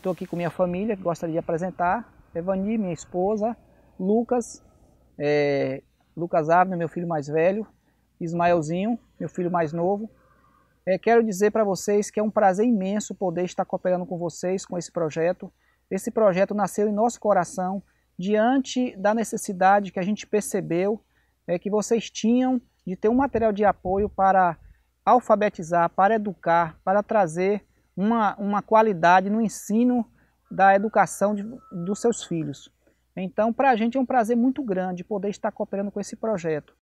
Estou aqui com minha família, que gostaria de apresentar. Evani, minha esposa, Lucas, é, Lucas Ávila, meu filho mais velho, Ismaelzinho, meu filho mais novo. É, quero dizer para vocês que é um prazer imenso poder estar cooperando com vocês com esse projeto. Esse projeto nasceu em nosso coração diante da necessidade que a gente percebeu é, que vocês tinham de ter um material de apoio para alfabetizar, para educar, para trazer uma, uma qualidade no ensino da educação de, dos seus filhos. Então, para a gente é um prazer muito grande poder estar cooperando com esse projeto.